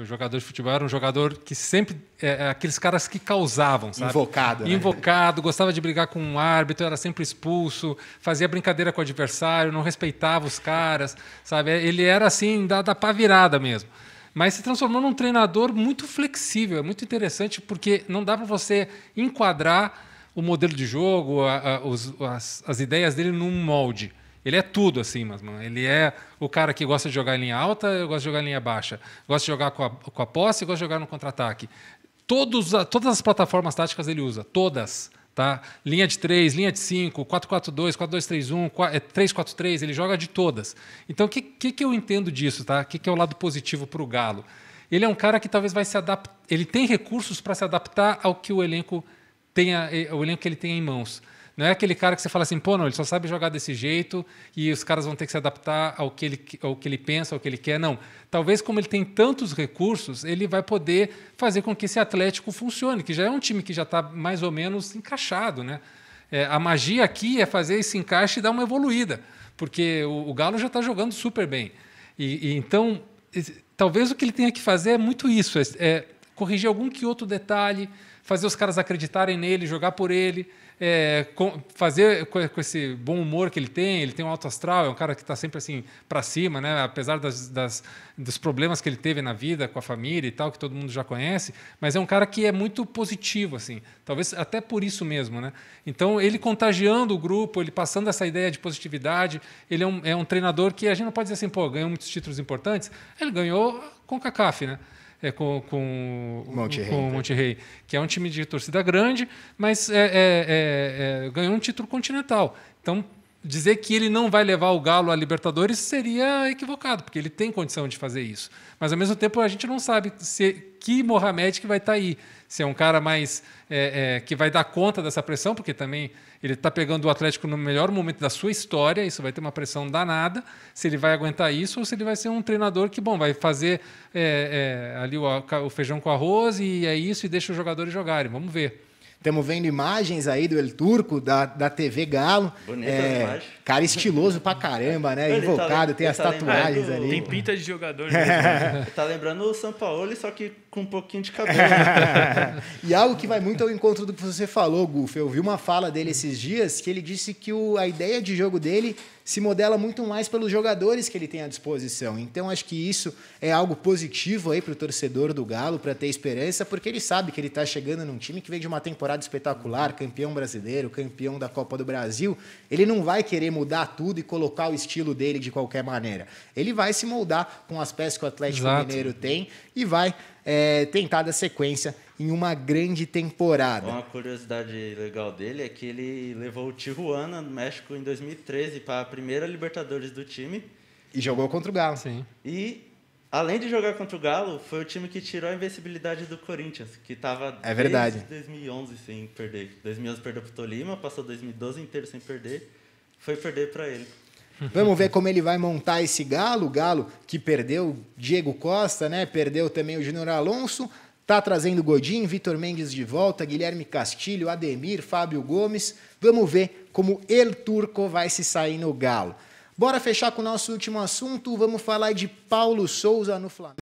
foi jogador de futebol, era um jogador que sempre. É, é, aqueles caras que causavam, sabe? Invocado. Né? Invocado, gostava de brigar com um árbitro, era sempre expulso, fazia brincadeira com o adversário, não respeitava os caras, sabe? É, ele era assim, da, da pá virada mesmo. Mas se transformou num treinador muito flexível, é muito interessante, porque não dá para você enquadrar o modelo de jogo, a, a, os, as, as ideias dele num molde. Ele é tudo, assim, mas, mano. Ele é o cara que gosta de jogar em linha alta, eu gosto de jogar em linha baixa. Gosta de jogar com a, com a posse, gosta de jogar no contra-ataque. Todas as plataformas táticas ele usa, todas. Tá? Linha de 3, linha de 5, 4-4-2, 4-2-3-1, 3-4-3, ele joga de todas. Então, o que, que, que, eu entendo disso? O tá? que, que é o lado positivo para o Galo? Ele é um cara que talvez vai se adaptar. Ele tem recursos para se adaptar ao que o elenco tenha, eh, o elenco que ele tem em mãos. Não é aquele cara que você fala assim, pô, não, ele só sabe jogar desse jeito e os caras vão ter que se adaptar ao que ele, ao que ele pensa, ao que ele quer. Não. Talvez, como ele tem tantos recursos, ele vai poder fazer com que esse Atlético funcione, que já é um time que já está mais ou menos encaixado. Né? É, a magia aqui é fazer esse encaixe e dar uma evoluída, porque o, o Galo já está jogando super bem. E, e então, talvez o que ele tenha que fazer é muito isso: é, é corrigir algum que outro detalhe, fazer os caras acreditarem nele, jogar por ele, é, com, fazer com, com, esse bom humor que ele tem. Ele tem um alto astral, é um cara que está sempre assim para cima, né? apesar das, das, dos problemas que ele teve na vida, com a família e tal, que todo mundo já conhece. Mas é um cara que é muito positivo, assim. Talvez até por isso mesmo, né? Então ele contagiando o grupo, ele passando essa ideia de positividade. Ele é um, é um treinador que a gente não pode dizer assim, pô, ganhou muitos títulos importantes. Ele ganhou com o CACAF, né? é, com, com, Monte com o né? Monte Rey, que é um time de torcida grande, mas é, é, é, é ganhou um título continental. Então, dizer que ele não vai levar o Galo à Libertadores seria equivocado, porque ele tem condição de fazer isso. Mas ao mesmo tempo a gente não sabe se, que Mohamed que vai estar tá aí. Se é um cara mais é, é, que vai dar conta dessa pressão, porque também ele está pegando o Atlético no melhor momento da sua história, isso vai ter uma pressão danada. Se ele vai aguentar isso ou se ele vai ser um treinador que bom vai fazer é, é ali o, o feijão com arroz e é isso e deixa os jogadores jogarem. Vamos ver. Estamos vendo imagens aí do El Turco, da, da TV Galo. Bonita é, imagem. Cara estiloso pra caramba, né? Tá Invocado, tá, tem as tá tatuagens ali. Tem pinta de jogador. Mesmo, né? tá lembrando o São Paulo, só que com um pouquinho de cabelo. Né? e algo que vai muito ao encontro do que você falou, Guf. Eu vi uma fala dele esses dias que ele disse que o, a ideia de jogo dele se modela muito mais pelos jogadores que ele tem à disposição. Então acho que isso é algo positivo aí para o torcedor do Galo, para ter esperança, porque ele sabe que ele está chegando num time que vem de uma temporada espetacular, campeão brasileiro, campeão da Copa do Brasil. Ele não vai querer mudar tudo e colocar o estilo dele de qualquer maneira. Ele vai se moldar com as peças que o Atlético Exato. Mineiro tem e vai é, tentar dar sequência em uma grande temporada. Uma curiosidade legal dele é que ele levou o Tijuana no México em 2013 para a primeira Libertadores do time. E jogou contra o Galo. Sim. E Além de jogar contra o Galo, foi o time que tirou a invencibilidade do Corinthians, que estava é verdade. desde 2011 sem perder. 2011 perdeu para o Tolima, passou 2012 inteiro sem perder, foi perder para ele. Vamos ver como ele vai montar esse Galo. Galo que perdeu Diego Costa, né? Perdeu também o Júnior Alonso. Tá trazendo Godin, Vitor Mendes de volta, Guilherme Castilho, Ademir, Fábio Gomes. Vamos ver como El Turco vai se sair no Galo. Bora fechar com o nosso último assunto. Vamos falar de Paulo Souza no Flamengo.